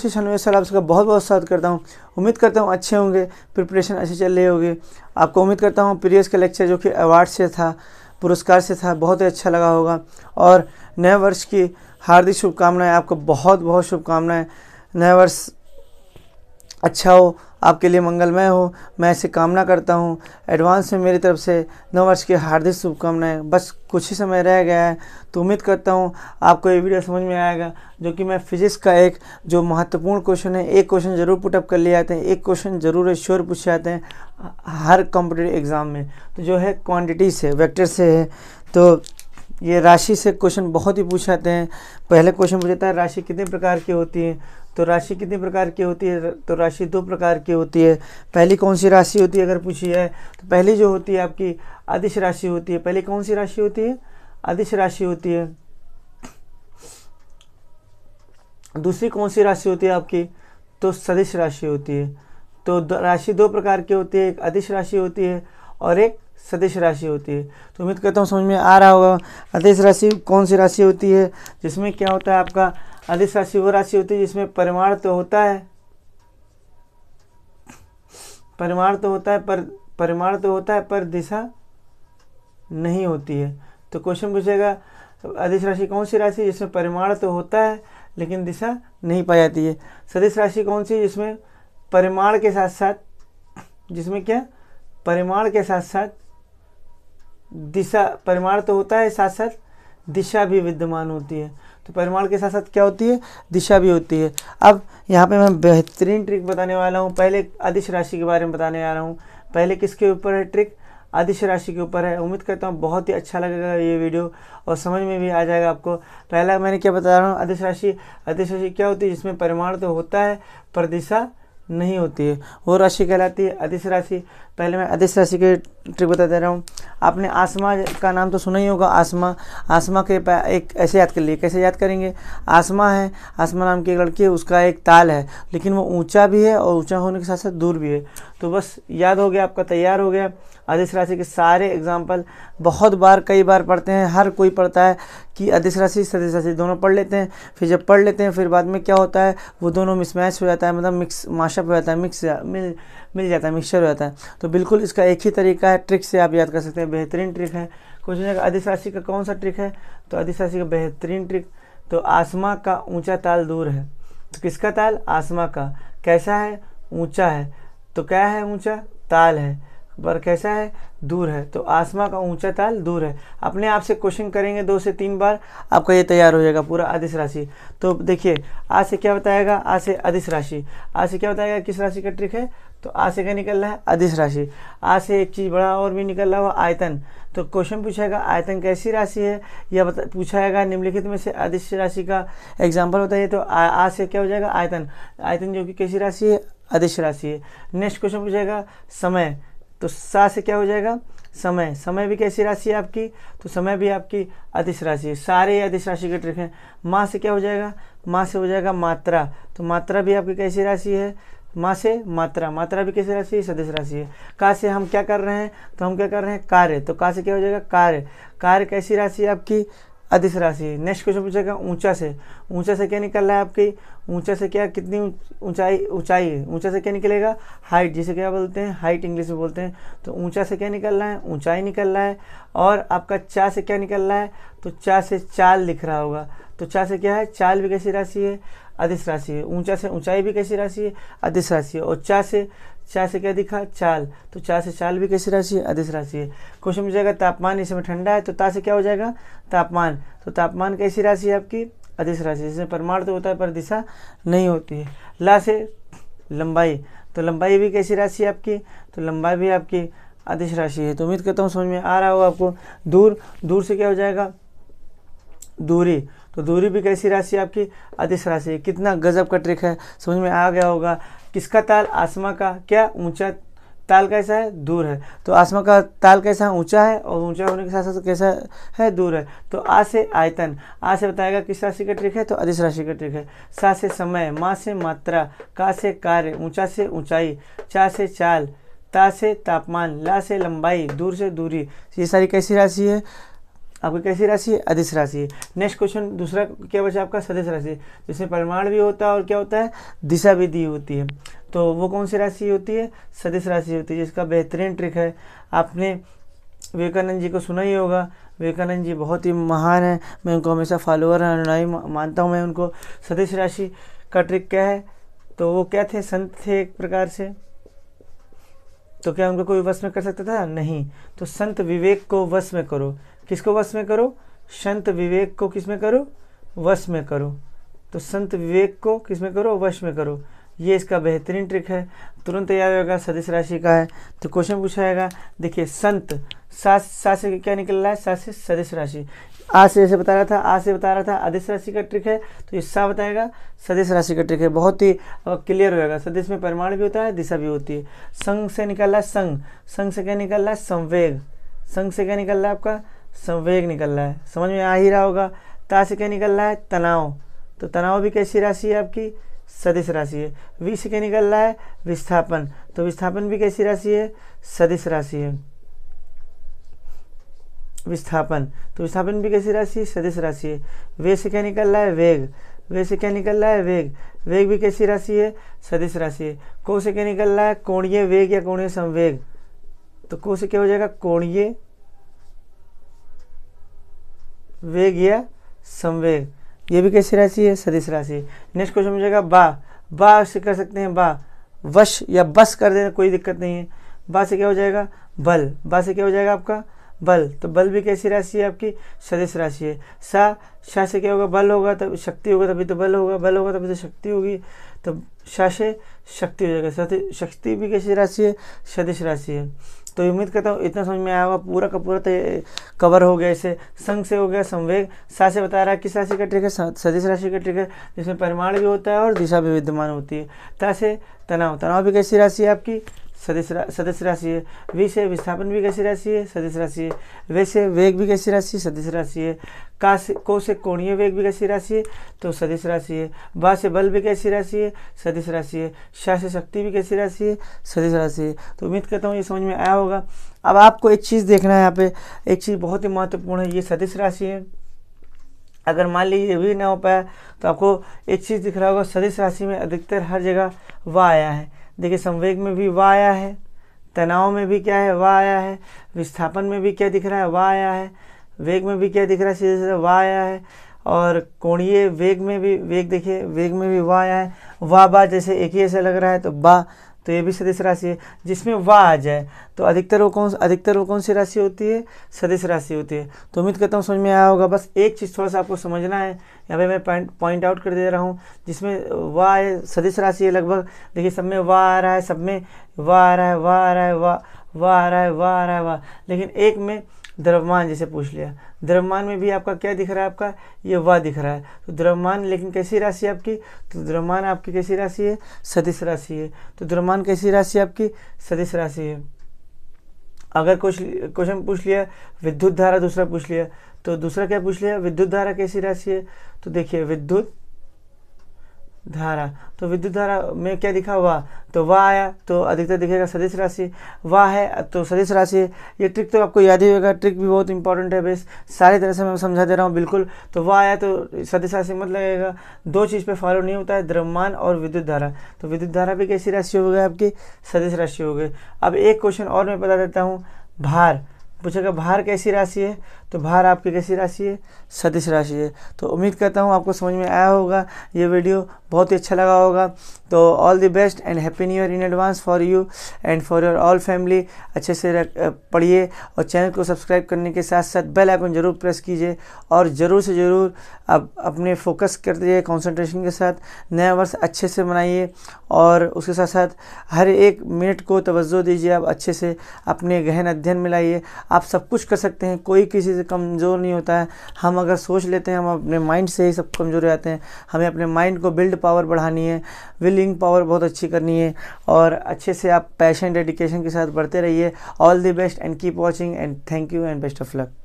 शिष sir आप सबका बहुत बहुत स्वागत करता हूँ उम्मीद करता हूँ अच्छे होंगे प्रिपरेशन अच्छी चल रही होगी आपको उम्मीद करता हूँ प्रीवियस का लेक्चर जो कि अवार्ड से था पुरस्कार से था बहुत ही अच्छा लगा होगा और नए वर्ष की हार्दिक शुभकामनाएं आपको बहुत बहुत शुभकामनाएं नए वर्ष अच्छा हो आपके लिए मंगलमय हो मैं ऐसे कामना करता हूँ एडवांस में मेरी तरफ से नौ वर्ष की हार्दिक शुभकामनाएं बस कुछ ही समय रह गया है तो उम्मीद करता हूँ आपको ये वीडियो समझ में आएगा जो कि मैं फिजिक्स का एक जो महत्वपूर्ण क्वेश्चन है एक क्वेश्चन ज़रूर पुटअप कर लिए जाते हैं एक क्वेश्चन ज़रूर श्योर पूछे जाते हैं हर कॉम्पिटेटिव एग्ज़ाम में तो जो है क्वान्टिटी से वैक्टर से है तो ये राशि से क्वेश्चन बहुत ही पूछ जाते हैं पहले क्वेश्चन जाता है राशि कितने प्रकार की होती है तो राशि कितने प्रकार की होती है तो राशि दो प्रकार की होती है पहली कौन सी राशि होती है अगर पूछी है तो पहली जो होती है आपकी आदिश राशि होती है पहली कौन सी राशि होती है आदिश राशि होती है दूसरी कौन सी राशि होती है आपकी तो सदिश राशि होती है तो राशि दो प्रकार की होती है एक अधिश राशि होती है और एक सदिश राशि होती है तो उम्मीद करता हूँ समझ में आ रहा होगा अधिश राशि कौन सी राशि होती है जिसमें क्या होता है आपका अधिस राशि वो राशि होती है जिसमें परिमाण तो होता है परिमाण तो होता है पर परिमाण तो होता है पर दिशा नहीं होती है तो क्वेश्चन पूछेगा अधिस राशि कौन सी राशि जिसमें परिमाण तो होता है लेकिन दिशा नहीं पाई जाती है सदिश राशि कौन सी जिसमें परिमाण के साथ साथ जिसमें क्या परिमाण के साथ साथ दिशा परिमाण तो होता है साथ साथ दिशा भी विद्यमान होती है तो परिमाण के साथ साथ क्या होती है दिशा भी होती है अब यहाँ पे मैं बेहतरीन ट्रिक बताने वाला हूँ पहले अदिश राशि के बारे में बताने आ रहा हूँ पहले किसके ऊपर है ट्रिक आदिश राशि के ऊपर है उम्मीद करता हूँ बहुत ही अच्छा लगेगा ये वीडियो और समझ में भी आ जाएगा आपको पहला मैंने क्या बता रहा हूँ आदिश राशि आदिश राशि क्या होती है जिसमें परिमाण तो होता है पर दिशा नहीं होती है वो राशि कहलाती है अधिश राशि पहले मैं अधिश राशि के ट्रिक बता दे रहा हूँ आपने आसमा का नाम तो सुना ही होगा आसमा आसमा के एक ऐसे याद कर लिए कैसे याद करेंगे आसमा है आसमा नाम की एक लड़की है उसका एक ताल है लेकिन वो ऊंचा भी है और ऊंचा होने के साथ साथ दूर भी है तो बस याद हो गया आपका तैयार हो गया अधिस राशि के सारे एग्जाम्पल बहुत बार कई बार पढ़ते हैं हर कोई पढ़ता है कि अधिस राशि सदिश राशि दोनों पढ़ लेते हैं फिर जब पढ़ लेते हैं फिर बाद में क्या होता है वो दोनों मिसमैच हो जाता है मतलब मिक्स माशअप हो जाता है मिक्स मिल मिल जाता है मिक्सचर हो जाता है तो बिल्कुल इसका एक ही तरीका है ट्रिक से आप याद कर सकते हैं बेहतरीन ट्रिक है क्वेश्चन अधिस राशि का कौन सा ट्रिक है तो अधिस राशि का बेहतरीन ट्रिक तो आसमा का ऊँचा ताल दूर है तो किसका ताल आसमा का कैसा है ऊँचा है तो क्या है ऊंचा ताल है पर कैसा है दूर है तो आसमा का ऊंचा ताल दूर है अपने आप से क्वेश्चन करेंगे दो से तीन बार आपका ये तैयार हो जाएगा पूरा अधिस राशि तो देखिए आज से क्या बताएगा आज से अधिस राशि आज से क्या बताएगा किस राशि का ट्रिक है तो आज से क्या निकल रहा है अधिस राशि आज से एक चीज़ बड़ा और भी निकल रहा है आयतन तो क्वेश्चन पूछेगा आयतन कैसी राशि है यह पूछाएगा निम्नलिखित में से अधिस राशि का एग्जाम्पल बताइए तो आज से क्या हो जाएगा आयतन आयतन जो कि कैसी राशि है अधिश राशि है नेक्स्ट क्वेश्चन पूछेगा समय तो सा से क्या हो जाएगा समय समय भी कैसी राशि है आपकी तो समय भी आपकी अधिश राशि है सारे अधिश राशि के ट्रिक हैं माँ से क्या हो जाएगा माँ से हो जाएगा मात्रा तो मात्रा भी आपकी कैसी राशि है माँ से मात्रा मात्रा भी कैसी राशि है सदस्य राशि है का से हम क्या कर रहे हैं तो हम क्या कर रहे हैं कार्य तो का से क्या हो जाएगा कार्य कार्य कैसी राशि है आपकी अधिस राशि नेक्स्ट क्वेश्चन पूछेगा ऊंचा से ऊंचा से क्या निकल रहा है आपकी ऊंचा से क्या कितनी ऊंचाई ऊंचाई ऊंचा से क्या निकलेगा हाइट जिसे क्या बोलते हैं हाइट इंग्लिश में बोलते हैं तो ऊंचा से क्या निकल रहा है ऊंचाई निकल रहा है और आपका चा से क्या निकल रहा है तो चा से चाल लिख रहा होगा तो चा से क्या है चाल भी कैसी राशि है अधिस राशि है ऊंचा से ऊंचाई भी कैसी राशि है अधिस राशि है और चा से चा से क्या दिखा चाल तो चा से चाल भी कैसी राशि है अधिस राशि है क्वेश्चन में जाएगा तापमान इसमें ठंडा है तो ता से क्या हो जाएगा तापमान तो तापमान कैसी राशि है आपकी अधिस राशि जिसमें परमाण तो होता है पर दिशा नहीं होती है ला से लंबाई तो लंबाई भी कैसी राशि है आपकी तो लंबाई भी आपकी अधिस राशि है तो उम्मीद करता हूँ समझ में आ रहा होगा आपको दूर दूर से क्या हो जाएगा दूरी तो दूरी भी कैसी राशि आपकी अधिस राशि कितना गजब का ट्रिक है समझ में आ गया होगा किसका ताल आसमा का क्या ऊंचा ताल कैसा है दूर है तो आसमा का ताल कैसा है ऊंचा है और ऊंचा होने के साथ साथ कैसा है दूर है तो आ से आयतन आ से बताएगा किस राशि का ट्रिक है तो अधिस राशि का ट्रिक है सा से समय माँ से मात्रा का से कार्य ऊंचा से ऊंचाई चा से चाल ता से तापमान ला से लंबाई दूर से दूरी ये सारी कैसी राशि है आपकी कैसी राशि है अधिस राशि है नेक्स्ट क्वेश्चन दूसरा क्या बचा आपका सदस्य राशि जिसमें परिमाण भी होता है और क्या होता है दिशा भी दी होती है तो वो कौन सी राशि होती है सदस्य राशि होती है जिसका बेहतरीन ट्रिक है आपने विवेकानंद जी को सुना ही होगा विवेकानंद जी बहुत ही महान है मैं उनको हमेशा फॉलोअर हैं अनुनाई मानता हूँ मैं उनको सदस्य राशि का ट्रिक क्या है तो वो क्या थे संत थे एक प्रकार से तो क्या उनको कोई वश में कर सकता था नहीं तो संत विवेक को वश में करो किसको वश में करो संत विवेक को किस में करो वश में करो तो संत विवेक को किस में करो वश में करो ये इसका बेहतरीन ट्रिक है तुरंत याद होगा सदस्य राशि का है तो क्वेश्चन पूछा जाएगा देखिए संत सा से क्या निकल रहा है सा से सदस्य राशि आ से जैसे बता रहा था आ से बता रहा था आदेश राशि का ट्रिक है तो ये सा बताएगा सदस्य राशि का ट्रिक है बहुत ही क्लियर होएगा सदस्य में परिमाण भी होता है दिशा भी होती है संघ से निकल रहा है संघ संघ से क्या निकल रहा है संवेग संघ से क्या निकल रहा है आपका संवेग निकल रहा है समझ में आ ही रहा होगा ता से क्या निकल रहा है तनाव तो तनाव भी कैसी राशि है आपकी सदिश राशि है वी से क्या निकल रहा है विस्थापन तो विस्थापन भी कैसी राशि है सदिश राशि है विस्थापन तो विस्थापन भी कैसी राशि है सदिश राशि है वे से क्या निकल रहा है वेग वे से क्या निकल रहा है वेग वेग भी कैसी राशि है सदिश राशि है को से क्या निकल रहा है कोणीय वेग या कोणीय संवेग तो को से क्या हो जाएगा कोणीय वेग या संवेग ये भी कैसी राशि है सदिश राशि नेक्स्ट क्वेश्चन जाएगा बा बा से कर सकते हैं बा वश या बस कर देना कोई दिक्कत नहीं है बा से क्या हो जाएगा बल बा से क्या हो जाएगा आपका बल तो बल भी कैसी राशि है आपकी सदस्य राशि है सा शा से क्या होगा बल होगा तब शक्ति होगा तभी तो बल होगा बल होगा तभी तो शक्ति होगी तो शाह से शक्ति हो जाएगा शक्ति भी कैसी राशि है सदस्य राशि है तो उम्मीद करता हूँ इतना समझ में आया होगा पूरा का पूरा कवर तो, हो गया इसे संघ से हो गया संवेग से बता रहा है किस राशि का ट्रिक है सदिश राशि का ट्रिक है जिसमें परिमाण भी होता है और दिशा भी विद्यमान होती है तासे तनाव तनाव भी कैसी राशि है आपकी सदस्य सदस्य राशि है विषय विस्थापन भी कैसी राशि है सदस्य राशि है वैसे वेग भी कैसी राशि है सदस्य राशि है का से को से कोणीय वेग भी कैसी राशि है तो सदस्य राशि है बा से बल भी कैसी राशि है सदस्य राशि है शाह से शक्ति भी कैसी राशि है सदस्य राशि है तो उम्मीद करता हूँ ये समझ में आया होगा अब आपको एक चीज़ देखना है यहाँ पे एक चीज़ बहुत ही महत्वपूर्ण है ये सदस्य राशि है अगर मान लीजिए भी ना हो पाया तो आपको एक चीज़ दिख रहा होगा सदस्य राशि में अधिकतर हर जगह वह आया है देखिए संवेग में भी वा आया है तनाव में भी क्या है वा आया है विस्थापन में भी क्या दिख रहा है वा आया है वेग में भी क्या दिख रहा है सीधे सीधे वा आया है और कोणीय वेग में भी वेग देखिए वेग में भी वा आया है वाह बा जैसे एक ही ऐसा लग रहा है तो बा तो ये भी सदस्य राशि है जिसमें वा आ जाए तो अधिकतर वो कौन अधिकतर वो कौन सी राशि होती है सदस्य राशि होती है तो उम्मीद करता हूँ समझ में आया होगा बस एक चीज़ थोड़ा सा आपको समझना है यहाँ पे मैं पॉइंट पॉइंट आउट कर दे रहा हूँ जिसमें वा है सदस्य राशि है लगभग देखिए सब में वाह आ रहा है सब में वाह आ रहा है वाह आ रहा है वाह वाह आ रहा है वाह आ रहा है वाह लेकिन एक में द्रव्यमान जैसे पूछ लिया द्रव्यमान में भी आपका क्या दिख रहा है आपका ये वा दिख रहा है तो द्रव्यमान लेकिन कैसी राशि आपकी तो द्रव्यमान आपकी कैसी राशि है सदिश राशि है तो द्रव्यमान कैसी राशि आपकी सदिश राशि है अगर कुछ क्वेश्चन पूछ लिया विद्युत धारा दूसरा पूछ लिया तो दूसरा क्या पूछ लिया विद्युत धारा कैसी राशि है तो देखिए विद्युत धारा तो विद्युत धारा में क्या दिखा वाह तो वाह आया तो अधिकतर दिखेगा सदिश राशि वाह है तो सदिश राशि ये ट्रिक तो आपको याद ही होगा ट्रिक भी बहुत इंपॉर्टेंट है बेस सारी तरह से मैं समझा दे रहा हूँ बिल्कुल तो वाह आया तो सदिश राशि मत लगेगा दो चीज़ पे फॉलो नहीं होता है द्रव्यमान और विद्युत धारा तो विद्युत धारा भी कैसी राशि हो गई आपकी सदिश राशि हो गई अब एक क्वेश्चन और मैं बता देता हूँ भार पूछेगा भार कैसी राशि है तो भार आपकी कैसी राशि है सदिश राशि है तो उम्मीद करता हूँ आपको समझ में आया होगा ये वीडियो बहुत ही अच्छा लगा होगा तो all the best and happy new year in advance for you and for your all family अच्छे से पढ़िए और चैनल को सब्सक्राइब करने के साथ साथ बेल आइकन ज़रूर प्रेस कीजिए और ज़रूर से ज़रूर आप अपने फोकस कर दीजिए कॉन्सेंट्रेशन के साथ नया वर्ष अच्छे से मनाइए और उसके साथ साथ हर एक मिनट को तवज्जो दीजिए आप अच्छे से अपने गहन अध्ययन में लाइए आप सब कुछ कर सकते हैं कोई किसी से कमज़ोर नहीं होता है हम अगर सोच लेते हैं हम अपने माइंड से ही सब कमज़ोर हो जाते हैं हमें अपने माइंड को बिल्ड पावर बढ़ानी है विल हीलिंग पावर बहुत अच्छी करनी है और अच्छे से आप पैशन डेडिकेशन के साथ बढ़ते रहिए all the best and keep watching and thank you and best of luck